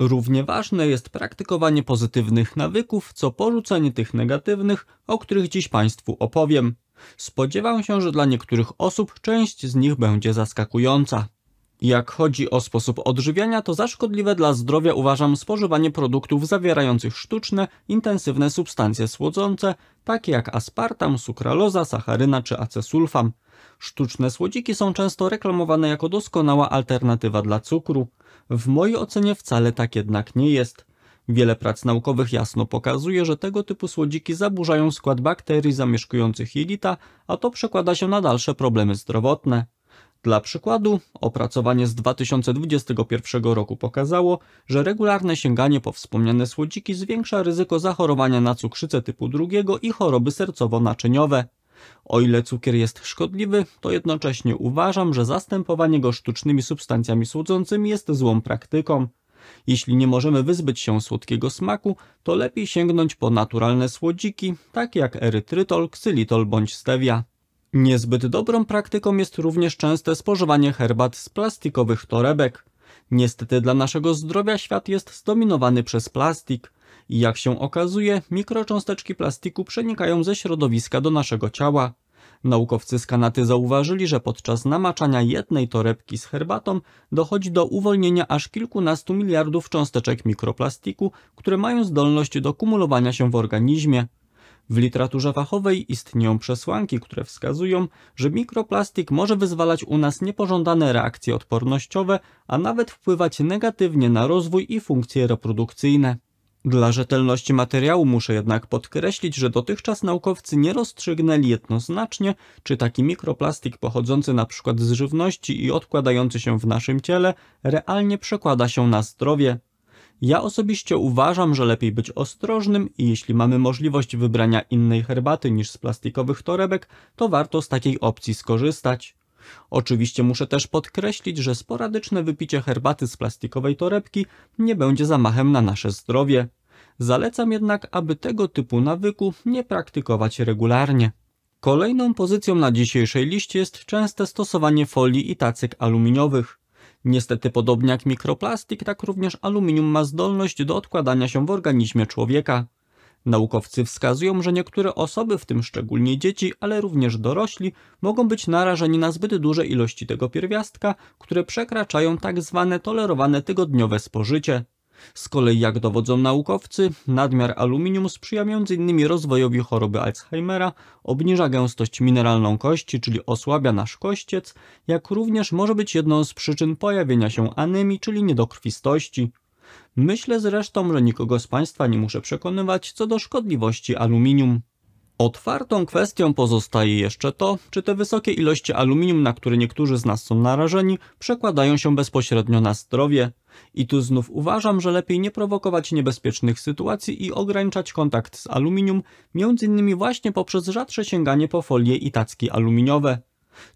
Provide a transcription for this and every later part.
Równie ważne jest praktykowanie pozytywnych nawyków, co porzucenie tych negatywnych, o których dziś Państwu opowiem. Spodziewam się, że dla niektórych osób część z nich będzie zaskakująca. Jak chodzi o sposób odżywiania, to za szkodliwe dla zdrowia uważam spożywanie produktów zawierających sztuczne, intensywne substancje słodzące, takie jak aspartam, sukraloza, sacharyna czy acesulfam. Sztuczne słodziki są często reklamowane jako doskonała alternatywa dla cukru. W mojej ocenie wcale tak jednak nie jest. Wiele prac naukowych jasno pokazuje, że tego typu słodziki zaburzają skład bakterii zamieszkujących jelita, a to przekłada się na dalsze problemy zdrowotne. Dla przykładu, opracowanie z 2021 roku pokazało, że regularne sięganie po wspomniane słodziki zwiększa ryzyko zachorowania na cukrzycę typu 2 i choroby sercowo-naczyniowe. O ile cukier jest szkodliwy, to jednocześnie uważam, że zastępowanie go sztucznymi substancjami słodzącymi jest złą praktyką. Jeśli nie możemy wyzbyć się słodkiego smaku, to lepiej sięgnąć po naturalne słodziki, takie jak erytrytol, ksylitol bądź stevia. Niezbyt dobrą praktyką jest również częste spożywanie herbat z plastikowych torebek. Niestety dla naszego zdrowia świat jest zdominowany przez plastik. Jak się okazuje, mikrocząsteczki plastiku przenikają ze środowiska do naszego ciała. Naukowcy z Kanady zauważyli, że podczas namaczania jednej torebki z herbatą dochodzi do uwolnienia aż kilkunastu miliardów cząsteczek mikroplastiku, które mają zdolność do kumulowania się w organizmie. W literaturze fachowej istnieją przesłanki, które wskazują, że mikroplastik może wyzwalać u nas niepożądane reakcje odpornościowe, a nawet wpływać negatywnie na rozwój i funkcje reprodukcyjne. Dla rzetelności materiału muszę jednak podkreślić, że dotychczas naukowcy nie rozstrzygnęli jednoznacznie, czy taki mikroplastik pochodzący np. z żywności i odkładający się w naszym ciele realnie przekłada się na zdrowie. Ja osobiście uważam, że lepiej być ostrożnym i jeśli mamy możliwość wybrania innej herbaty niż z plastikowych torebek, to warto z takiej opcji skorzystać. Oczywiście muszę też podkreślić, że sporadyczne wypicie herbaty z plastikowej torebki nie będzie zamachem na nasze zdrowie. Zalecam jednak, aby tego typu nawyku nie praktykować regularnie. Kolejną pozycją na dzisiejszej liście jest częste stosowanie folii i tacek aluminiowych. Niestety podobnie jak mikroplastik, tak również aluminium ma zdolność do odkładania się w organizmie człowieka. Naukowcy wskazują, że niektóre osoby, w tym szczególnie dzieci, ale również dorośli, mogą być narażeni na zbyt duże ilości tego pierwiastka, które przekraczają tak zwane tolerowane tygodniowe spożycie. Z kolei, jak dowodzą naukowcy, nadmiar aluminium sprzyja m.in. rozwojowi choroby Alzheimera, obniża gęstość mineralną kości, czyli osłabia nasz kościec, jak również może być jedną z przyczyn pojawienia się anemii, czyli niedokrwistości. Myślę zresztą, że nikogo z Państwa nie muszę przekonywać co do szkodliwości aluminium. Otwartą kwestią pozostaje jeszcze to, czy te wysokie ilości aluminium, na które niektórzy z nas są narażeni, przekładają się bezpośrednio na zdrowie. I tu znów uważam, że lepiej nie prowokować niebezpiecznych sytuacji i ograniczać kontakt z aluminium, między innymi właśnie poprzez rzadsze sięganie po folie i tacki aluminiowe.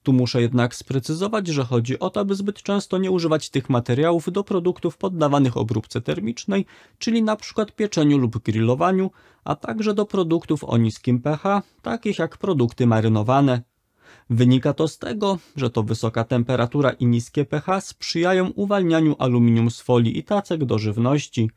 Tu muszę jednak sprecyzować, że chodzi o to, aby zbyt często nie używać tych materiałów do produktów poddawanych obróbce termicznej, czyli np. pieczeniu lub grillowaniu, a także do produktów o niskim pH, takich jak produkty marynowane. Wynika to z tego, że to wysoka temperatura i niskie pH sprzyjają uwalnianiu aluminium z folii i tacek do żywności.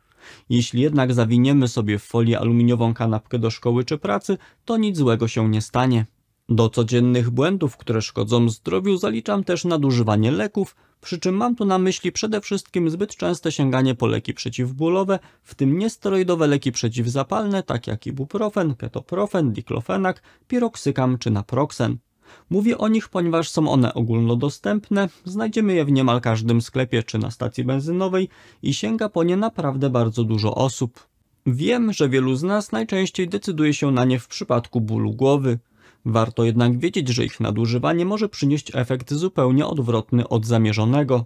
Jeśli jednak zawiniemy sobie w folię aluminiową kanapkę do szkoły czy pracy, to nic złego się nie stanie. Do codziennych błędów, które szkodzą zdrowiu, zaliczam też nadużywanie leków, przy czym mam tu na myśli przede wszystkim zbyt częste sięganie po leki przeciwbólowe, w tym niesteroidowe leki przeciwzapalne, tak jak ibuprofen, ketoprofen, diklofenak, piroksykam czy naproksen. Mówię o nich, ponieważ są one ogólnodostępne, znajdziemy je w niemal każdym sklepie czy na stacji benzynowej i sięga po nie naprawdę bardzo dużo osób. Wiem, że wielu z nas najczęściej decyduje się na nie w przypadku bólu głowy, Warto jednak wiedzieć, że ich nadużywanie może przynieść efekt zupełnie odwrotny od zamierzonego,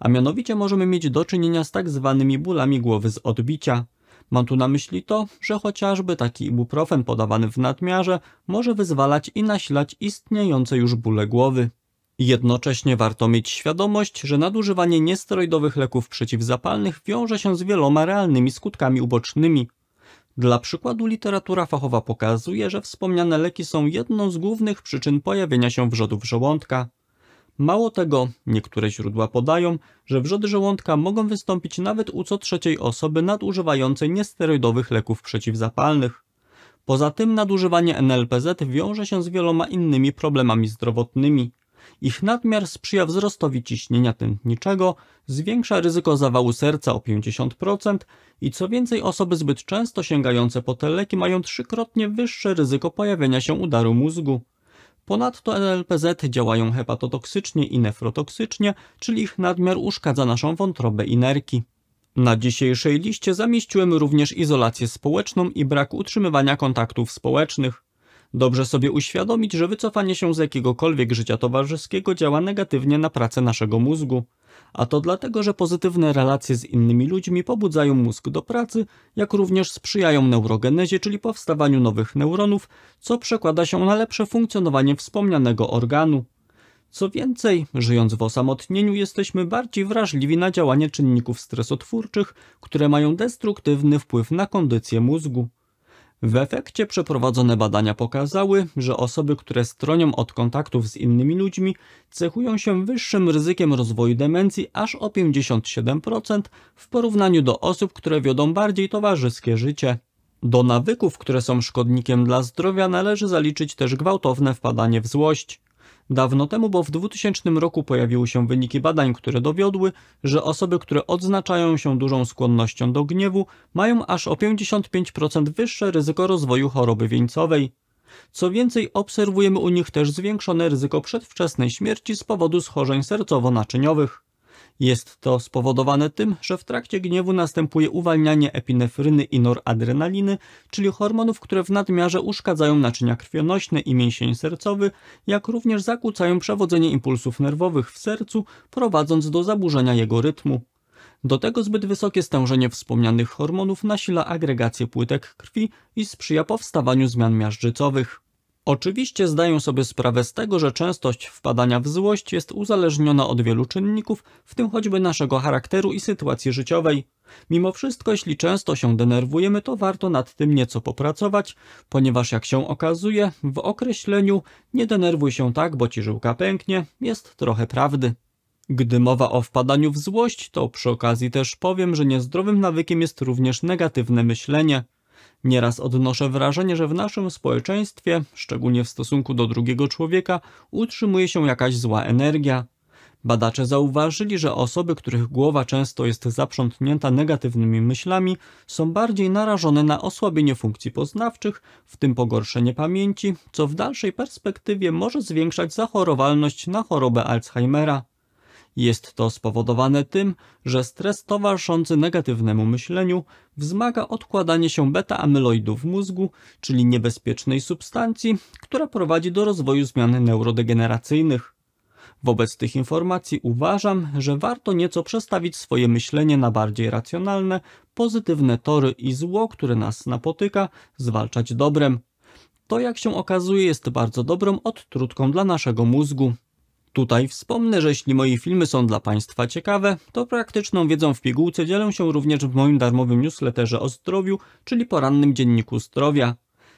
a mianowicie możemy mieć do czynienia z tak zwanymi bólami głowy z odbicia. Mam tu na myśli to, że chociażby taki ibuprofen podawany w nadmiarze może wyzwalać i nasilać istniejące już bóle głowy. Jednocześnie warto mieć świadomość, że nadużywanie niesteroidowych leków przeciwzapalnych wiąże się z wieloma realnymi skutkami ubocznymi, dla przykładu literatura fachowa pokazuje, że wspomniane leki są jedną z głównych przyczyn pojawienia się wrzodów żołądka. Mało tego, niektóre źródła podają, że wrzody żołądka mogą wystąpić nawet u co trzeciej osoby nadużywającej niesteroidowych leków przeciwzapalnych. Poza tym nadużywanie NLPZ wiąże się z wieloma innymi problemami zdrowotnymi. Ich nadmiar sprzyja wzrostowi ciśnienia tętniczego, zwiększa ryzyko zawału serca o 50% i co więcej osoby zbyt często sięgające po te leki mają trzykrotnie wyższe ryzyko pojawienia się udaru mózgu. Ponadto NLPZ działają hepatotoksycznie i nefrotoksycznie, czyli ich nadmiar uszkadza naszą wątrobę i nerki. Na dzisiejszej liście zamieściłem również izolację społeczną i brak utrzymywania kontaktów społecznych. Dobrze sobie uświadomić, że wycofanie się z jakiegokolwiek życia towarzyskiego działa negatywnie na pracę naszego mózgu. A to dlatego, że pozytywne relacje z innymi ludźmi pobudzają mózg do pracy, jak również sprzyjają neurogenezie, czyli powstawaniu nowych neuronów, co przekłada się na lepsze funkcjonowanie wspomnianego organu. Co więcej, żyjąc w osamotnieniu jesteśmy bardziej wrażliwi na działanie czynników stresotwórczych, które mają destruktywny wpływ na kondycję mózgu. W efekcie przeprowadzone badania pokazały, że osoby, które stronią od kontaktów z innymi ludźmi, cechują się wyższym ryzykiem rozwoju demencji aż o 57% w porównaniu do osób, które wiodą bardziej towarzyskie życie. Do nawyków, które są szkodnikiem dla zdrowia należy zaliczyć też gwałtowne wpadanie w złość. Dawno temu, bo w 2000 roku pojawiły się wyniki badań, które dowiodły, że osoby, które odznaczają się dużą skłonnością do gniewu, mają aż o 55% wyższe ryzyko rozwoju choroby wieńcowej. Co więcej, obserwujemy u nich też zwiększone ryzyko przedwczesnej śmierci z powodu schorzeń sercowo-naczyniowych. Jest to spowodowane tym, że w trakcie gniewu następuje uwalnianie epinefryny i noradrenaliny, czyli hormonów, które w nadmiarze uszkadzają naczynia krwionośne i mięsień sercowy, jak również zakłócają przewodzenie impulsów nerwowych w sercu, prowadząc do zaburzenia jego rytmu. Do tego zbyt wysokie stężenie wspomnianych hormonów nasila agregację płytek krwi i sprzyja powstawaniu zmian miażdżycowych. Oczywiście zdają sobie sprawę z tego, że częstość wpadania w złość jest uzależniona od wielu czynników, w tym choćby naszego charakteru i sytuacji życiowej. Mimo wszystko, jeśli często się denerwujemy, to warto nad tym nieco popracować, ponieważ jak się okazuje, w określeniu nie denerwuj się tak, bo ci żyłka pęknie, jest trochę prawdy. Gdy mowa o wpadaniu w złość, to przy okazji też powiem, że niezdrowym nawykiem jest również negatywne myślenie. Nieraz odnoszę wrażenie, że w naszym społeczeństwie, szczególnie w stosunku do drugiego człowieka, utrzymuje się jakaś zła energia. Badacze zauważyli, że osoby, których głowa często jest zaprzątnięta negatywnymi myślami, są bardziej narażone na osłabienie funkcji poznawczych, w tym pogorszenie pamięci, co w dalszej perspektywie może zwiększać zachorowalność na chorobę Alzheimera. Jest to spowodowane tym, że stres towarzyszący negatywnemu myśleniu wzmaga odkładanie się beta-amyloidu w mózgu, czyli niebezpiecznej substancji, która prowadzi do rozwoju zmian neurodegeneracyjnych. Wobec tych informacji uważam, że warto nieco przestawić swoje myślenie na bardziej racjonalne, pozytywne tory i zło, które nas napotyka, zwalczać dobrem. To, jak się okazuje, jest bardzo dobrą odtrutką dla naszego mózgu. Tutaj wspomnę, że jeśli moje filmy są dla Państwa ciekawe, to praktyczną wiedzą w pigułce dzielę się również w moim darmowym newsletterze o zdrowiu, czyli porannym dzienniku zdrowia.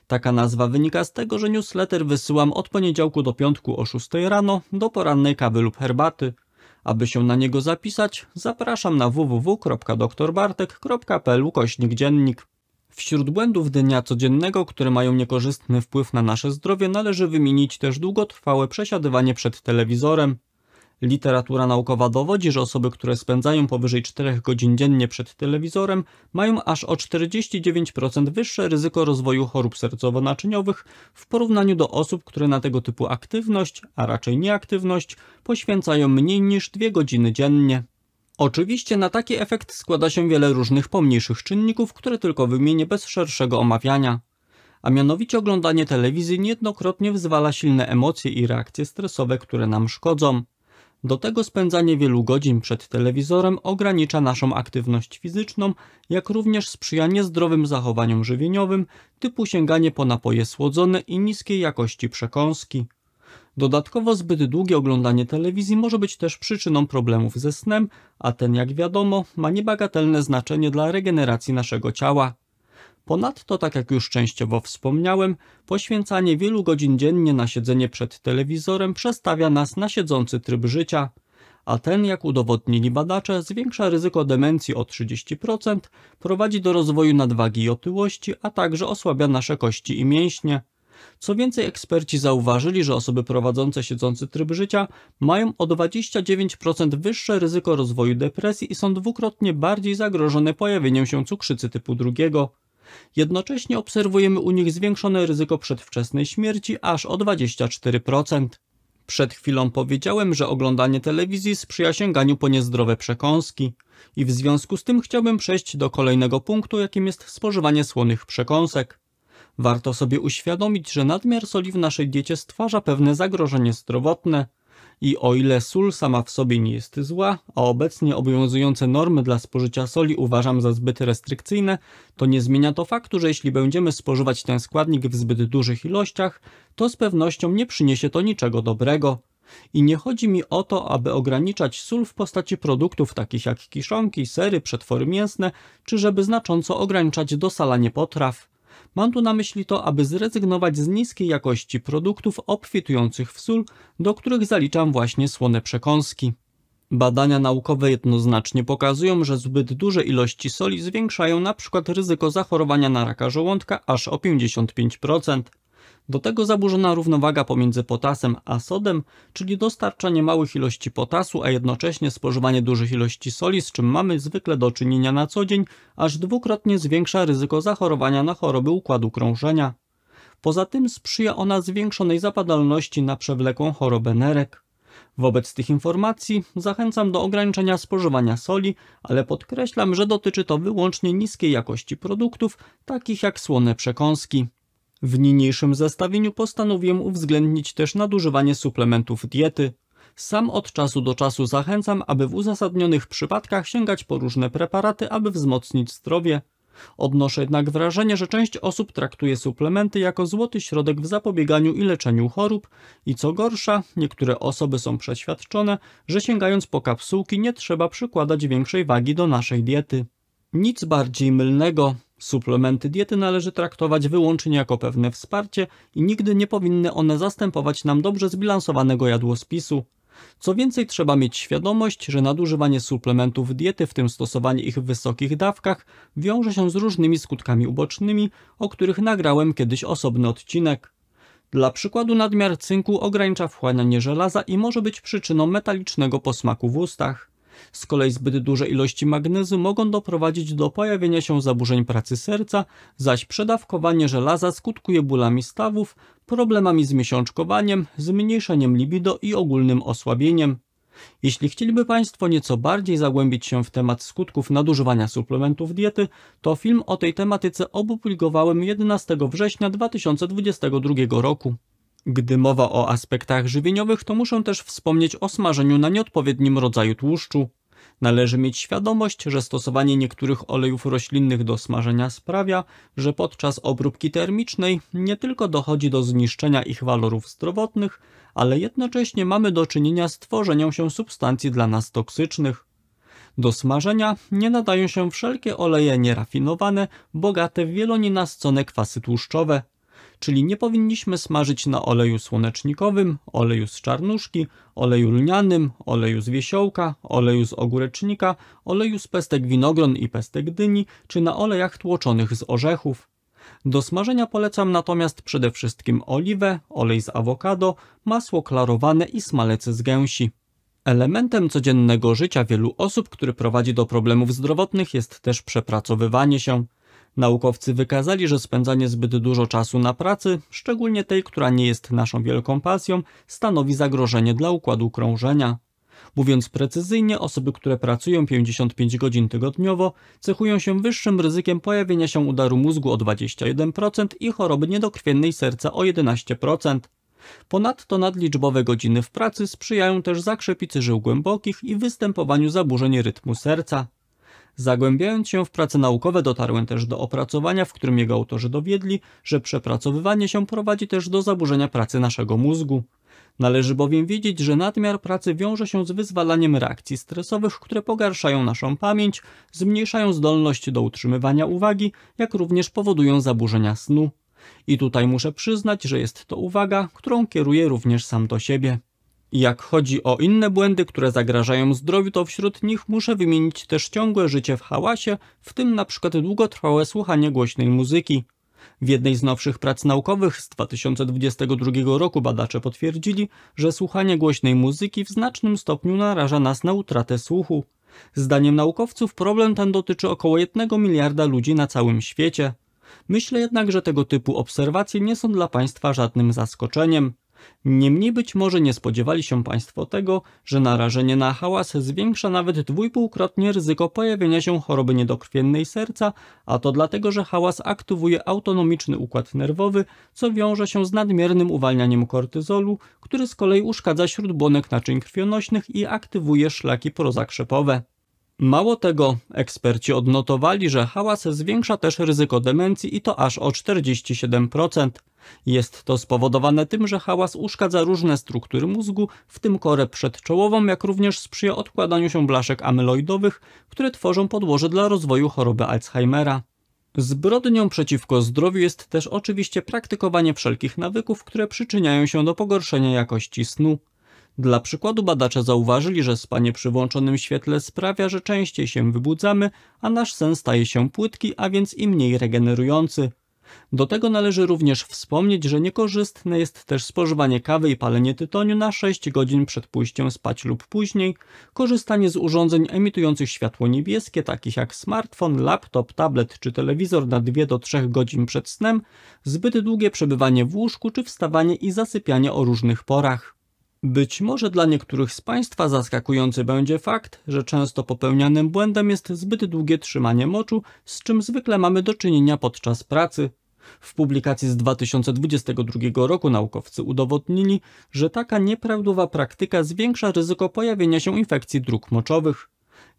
Taka nazwa wynika z tego, że newsletter wysyłam od poniedziałku do piątku o 6 rano do porannej kawy lub herbaty. Aby się na niego zapisać, zapraszam na www.doktorbartek.pl kośnik dziennik. Wśród błędów dnia codziennego, które mają niekorzystny wpływ na nasze zdrowie, należy wymienić też długotrwałe przesiadywanie przed telewizorem. Literatura naukowa dowodzi, że osoby, które spędzają powyżej 4 godzin dziennie przed telewizorem, mają aż o 49% wyższe ryzyko rozwoju chorób sercowo-naczyniowych w porównaniu do osób, które na tego typu aktywność, a raczej nieaktywność, poświęcają mniej niż 2 godziny dziennie. Oczywiście na taki efekt składa się wiele różnych pomniejszych czynników, które tylko wymienię bez szerszego omawiania. A mianowicie oglądanie telewizji niejednokrotnie wzwala silne emocje i reakcje stresowe, które nam szkodzą. Do tego spędzanie wielu godzin przed telewizorem ogranicza naszą aktywność fizyczną, jak również sprzyja niezdrowym zachowaniom żywieniowym, typu sięganie po napoje słodzone i niskiej jakości przekąski. Dodatkowo zbyt długie oglądanie telewizji może być też przyczyną problemów ze snem, a ten jak wiadomo ma niebagatelne znaczenie dla regeneracji naszego ciała. Ponadto, tak jak już częściowo wspomniałem, poświęcanie wielu godzin dziennie na siedzenie przed telewizorem przestawia nas na siedzący tryb życia, a ten, jak udowodnili badacze, zwiększa ryzyko demencji o 30%, prowadzi do rozwoju nadwagi i otyłości, a także osłabia nasze kości i mięśnie. Co więcej, eksperci zauważyli, że osoby prowadzące siedzący tryb życia mają o 29% wyższe ryzyko rozwoju depresji i są dwukrotnie bardziej zagrożone pojawieniem się cukrzycy typu drugiego. Jednocześnie obserwujemy u nich zwiększone ryzyko przedwczesnej śmierci aż o 24%. Przed chwilą powiedziałem, że oglądanie telewizji sprzyja sięganiu po niezdrowe przekąski. I w związku z tym chciałbym przejść do kolejnego punktu, jakim jest spożywanie słonych przekąsek. Warto sobie uświadomić, że nadmiar soli w naszej diecie stwarza pewne zagrożenie zdrowotne i o ile sól sama w sobie nie jest zła, a obecnie obowiązujące normy dla spożycia soli uważam za zbyt restrykcyjne, to nie zmienia to faktu, że jeśli będziemy spożywać ten składnik w zbyt dużych ilościach, to z pewnością nie przyniesie to niczego dobrego. I nie chodzi mi o to, aby ograniczać sól w postaci produktów takich jak kiszonki, sery, przetwory mięsne, czy żeby znacząco ograniczać dosalanie potraw. Mam tu na myśli to, aby zrezygnować z niskiej jakości produktów obfitujących w sól, do których zaliczam właśnie słone przekąski. Badania naukowe jednoznacznie pokazują, że zbyt duże ilości soli zwiększają np. ryzyko zachorowania na raka żołądka aż o 55%. Do tego zaburzona równowaga pomiędzy potasem a sodem, czyli dostarczanie małych ilości potasu, a jednocześnie spożywanie dużych ilości soli, z czym mamy zwykle do czynienia na co dzień, aż dwukrotnie zwiększa ryzyko zachorowania na choroby układu krążenia. Poza tym sprzyja ona zwiększonej zapadalności na przewlekłą chorobę nerek. Wobec tych informacji zachęcam do ograniczenia spożywania soli, ale podkreślam, że dotyczy to wyłącznie niskiej jakości produktów, takich jak słone przekąski. W niniejszym zestawieniu postanowiłem uwzględnić też nadużywanie suplementów diety. Sam od czasu do czasu zachęcam, aby w uzasadnionych przypadkach sięgać po różne preparaty, aby wzmocnić zdrowie. Odnoszę jednak wrażenie, że część osób traktuje suplementy jako złoty środek w zapobieganiu i leczeniu chorób i co gorsza, niektóre osoby są przeświadczone, że sięgając po kapsułki nie trzeba przykładać większej wagi do naszej diety. Nic bardziej mylnego. Suplementy diety należy traktować wyłącznie jako pewne wsparcie i nigdy nie powinny one zastępować nam dobrze zbilansowanego jadłospisu. Co więcej, trzeba mieć świadomość, że nadużywanie suplementów diety, w tym stosowanie ich w wysokich dawkach, wiąże się z różnymi skutkami ubocznymi, o których nagrałem kiedyś osobny odcinek. Dla przykładu nadmiar cynku ogranicza wchłanianie żelaza i może być przyczyną metalicznego posmaku w ustach. Z kolei zbyt duże ilości magnezu mogą doprowadzić do pojawienia się zaburzeń pracy serca, zaś przedawkowanie żelaza skutkuje bólami stawów, problemami z miesiączkowaniem, zmniejszeniem libido i ogólnym osłabieniem. Jeśli chcieliby Państwo nieco bardziej zagłębić się w temat skutków nadużywania suplementów diety, to film o tej tematyce opublikowałem 11 września 2022 roku. Gdy mowa o aspektach żywieniowych, to muszę też wspomnieć o smażeniu na nieodpowiednim rodzaju tłuszczu. Należy mieć świadomość, że stosowanie niektórych olejów roślinnych do smażenia sprawia, że podczas obróbki termicznej nie tylko dochodzi do zniszczenia ich walorów zdrowotnych, ale jednocześnie mamy do czynienia z tworzeniem się substancji dla nas toksycznych. Do smażenia nie nadają się wszelkie oleje nierafinowane, bogate w wieloninascone kwasy tłuszczowe – czyli nie powinniśmy smażyć na oleju słonecznikowym, oleju z czarnuszki, oleju lnianym, oleju z wiesiołka, oleju z ogórecznika, oleju z pestek winogron i pestek dyni, czy na olejach tłoczonych z orzechów. Do smażenia polecam natomiast przede wszystkim oliwę, olej z awokado, masło klarowane i smalece z gęsi. Elementem codziennego życia wielu osób, który prowadzi do problemów zdrowotnych jest też przepracowywanie się. Naukowcy wykazali, że spędzanie zbyt dużo czasu na pracy, szczególnie tej, która nie jest naszą wielką pasją, stanowi zagrożenie dla układu krążenia. Mówiąc precyzyjnie, osoby, które pracują 55 godzin tygodniowo, cechują się wyższym ryzykiem pojawienia się udaru mózgu o 21% i choroby niedokrwiennej serca o 11%. Ponadto nadliczbowe godziny w pracy sprzyjają też zakrzepicy żył głębokich i występowaniu zaburzeń rytmu serca. Zagłębiając się w prace naukowe dotarłem też do opracowania, w którym jego autorzy dowiedli, że przepracowywanie się prowadzi też do zaburzenia pracy naszego mózgu. Należy bowiem wiedzieć, że nadmiar pracy wiąże się z wyzwalaniem reakcji stresowych, które pogarszają naszą pamięć, zmniejszają zdolność do utrzymywania uwagi, jak również powodują zaburzenia snu. I tutaj muszę przyznać, że jest to uwaga, którą kieruję również sam do siebie. Jak chodzi o inne błędy, które zagrażają zdrowiu, to wśród nich muszę wymienić też ciągłe życie w hałasie, w tym na przykład długotrwałe słuchanie głośnej muzyki. W jednej z nowszych prac naukowych z 2022 roku badacze potwierdzili, że słuchanie głośnej muzyki w znacznym stopniu naraża nas na utratę słuchu. Zdaniem naukowców problem ten dotyczy około 1 miliarda ludzi na całym świecie. Myślę jednak, że tego typu obserwacje nie są dla Państwa żadnym zaskoczeniem. Niemniej być może nie spodziewali się Państwo tego, że narażenie na hałas zwiększa nawet dwójpółkrotnie ryzyko pojawienia się choroby niedokrwiennej serca, a to dlatego, że hałas aktywuje autonomiczny układ nerwowy, co wiąże się z nadmiernym uwalnianiem kortyzolu, który z kolei uszkadza śródbłonek naczyń krwionośnych i aktywuje szlaki prozakrzepowe. Mało tego, eksperci odnotowali, że hałas zwiększa też ryzyko demencji i to aż o 47%. Jest to spowodowane tym, że hałas uszkadza różne struktury mózgu, w tym korę przedczołową, jak również sprzyja odkładaniu się blaszek amyloidowych, które tworzą podłoże dla rozwoju choroby Alzheimera. Zbrodnią przeciwko zdrowiu jest też oczywiście praktykowanie wszelkich nawyków, które przyczyniają się do pogorszenia jakości snu. Dla przykładu badacze zauważyli, że spanie przy włączonym świetle sprawia, że częściej się wybudzamy, a nasz sen staje się płytki, a więc i mniej regenerujący. Do tego należy również wspomnieć, że niekorzystne jest też spożywanie kawy i palenie tytoniu na 6 godzin przed pójściem spać lub później, korzystanie z urządzeń emitujących światło niebieskie, takich jak smartfon, laptop, tablet czy telewizor na 2 do 3 godzin przed snem, zbyt długie przebywanie w łóżku czy wstawanie i zasypianie o różnych porach. Być może dla niektórych z Państwa zaskakujący będzie fakt, że często popełnianym błędem jest zbyt długie trzymanie moczu, z czym zwykle mamy do czynienia podczas pracy. W publikacji z 2022 roku naukowcy udowodnili, że taka nieprawdowa praktyka zwiększa ryzyko pojawienia się infekcji dróg moczowych.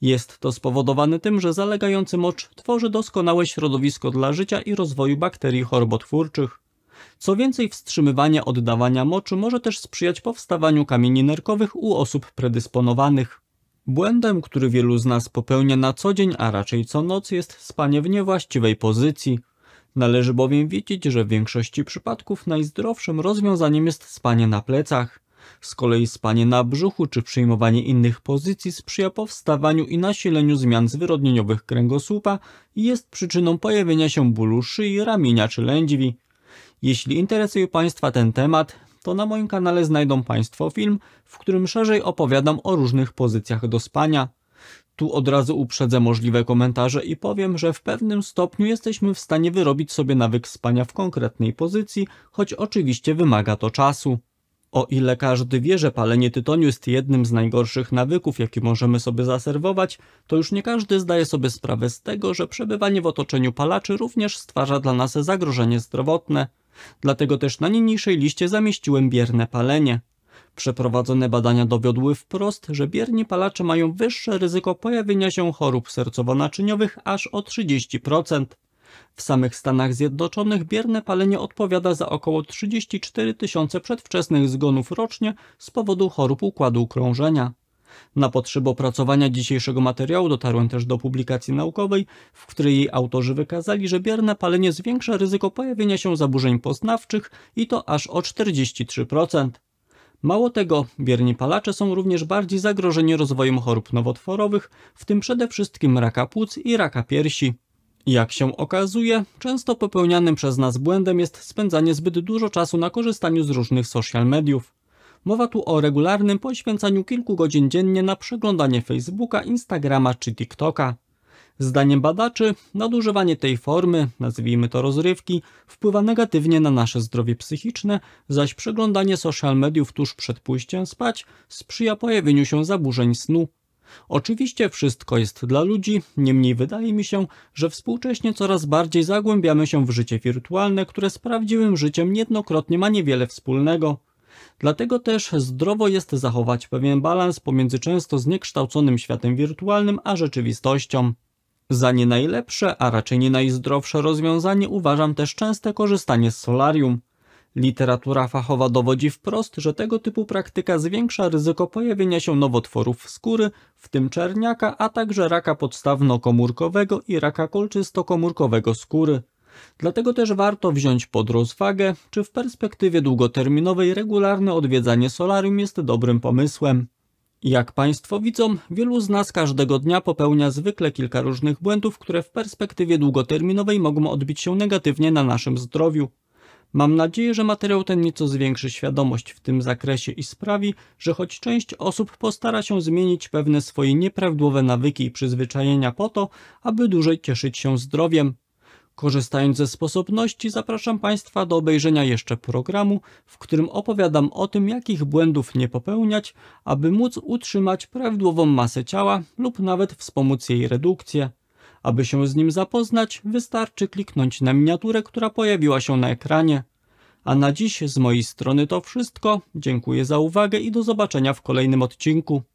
Jest to spowodowane tym, że zalegający mocz tworzy doskonałe środowisko dla życia i rozwoju bakterii chorobotwórczych. Co więcej, wstrzymywanie oddawania moczu może też sprzyjać powstawaniu kamieni nerkowych u osób predysponowanych. Błędem, który wielu z nas popełnia na co dzień, a raczej co noc, jest spanie w niewłaściwej pozycji. Należy bowiem wiedzieć, że w większości przypadków najzdrowszym rozwiązaniem jest spanie na plecach. Z kolei spanie na brzuchu czy przyjmowanie innych pozycji sprzyja powstawaniu i nasileniu zmian zwyrodnieniowych kręgosłupa i jest przyczyną pojawienia się bólu szyi, ramienia czy lędźwi. Jeśli interesuje Państwa ten temat, to na moim kanale znajdą Państwo film, w którym szerzej opowiadam o różnych pozycjach do spania. Tu od razu uprzedzę możliwe komentarze i powiem, że w pewnym stopniu jesteśmy w stanie wyrobić sobie nawyk spania w konkretnej pozycji, choć oczywiście wymaga to czasu. O ile każdy wie, że palenie tytoniu jest jednym z najgorszych nawyków, jaki możemy sobie zaserwować, to już nie każdy zdaje sobie sprawę z tego, że przebywanie w otoczeniu palaczy również stwarza dla nas zagrożenie zdrowotne. Dlatego też na niniejszej liście zamieściłem bierne palenie. Przeprowadzone badania dowiodły wprost, że bierni palacze mają wyższe ryzyko pojawienia się chorób sercowo-naczyniowych aż o 30%. W samych Stanach Zjednoczonych bierne palenie odpowiada za około 34 tysiące przedwczesnych zgonów rocznie z powodu chorób układu krążenia. Na potrzeby opracowania dzisiejszego materiału dotarłem też do publikacji naukowej, w której jej autorzy wykazali, że bierne palenie zwiększa ryzyko pojawienia się zaburzeń poznawczych i to aż o 43%. Mało tego, bierni palacze są również bardziej zagrożeni rozwojem chorób nowotworowych, w tym przede wszystkim raka płuc i raka piersi. Jak się okazuje, często popełnianym przez nas błędem jest spędzanie zbyt dużo czasu na korzystaniu z różnych social mediów. Mowa tu o regularnym poświęcaniu kilku godzin dziennie na przeglądanie Facebooka, Instagrama czy TikToka. Zdaniem badaczy, nadużywanie tej formy, nazwijmy to rozrywki, wpływa negatywnie na nasze zdrowie psychiczne, zaś przeglądanie social mediów tuż przed pójściem spać sprzyja pojawieniu się zaburzeń snu. Oczywiście wszystko jest dla ludzi, niemniej wydaje mi się, że współcześnie coraz bardziej zagłębiamy się w życie wirtualne, które z prawdziwym życiem niejednokrotnie ma niewiele wspólnego. Dlatego też zdrowo jest zachować pewien balans pomiędzy często zniekształconym światem wirtualnym a rzeczywistością. Za nie najlepsze, a raczej nie najzdrowsze rozwiązanie uważam też częste korzystanie z solarium. Literatura fachowa dowodzi wprost, że tego typu praktyka zwiększa ryzyko pojawienia się nowotworów skóry, w tym czerniaka, a także raka podstawno-komórkowego i raka kolczysto-komórkowego skóry. Dlatego też warto wziąć pod rozwagę, czy w perspektywie długoterminowej regularne odwiedzanie solarium jest dobrym pomysłem. Jak Państwo widzą, wielu z nas każdego dnia popełnia zwykle kilka różnych błędów, które w perspektywie długoterminowej mogą odbić się negatywnie na naszym zdrowiu. Mam nadzieję, że materiał ten nieco zwiększy świadomość w tym zakresie i sprawi, że choć część osób postara się zmienić pewne swoje nieprawidłowe nawyki i przyzwyczajenia po to, aby dłużej cieszyć się zdrowiem. Korzystając ze sposobności, zapraszam Państwa do obejrzenia jeszcze programu, w którym opowiadam o tym, jakich błędów nie popełniać, aby móc utrzymać prawidłową masę ciała lub nawet wspomóc jej redukcję. Aby się z nim zapoznać, wystarczy kliknąć na miniaturę, która pojawiła się na ekranie. A na dziś z mojej strony to wszystko. Dziękuję za uwagę i do zobaczenia w kolejnym odcinku.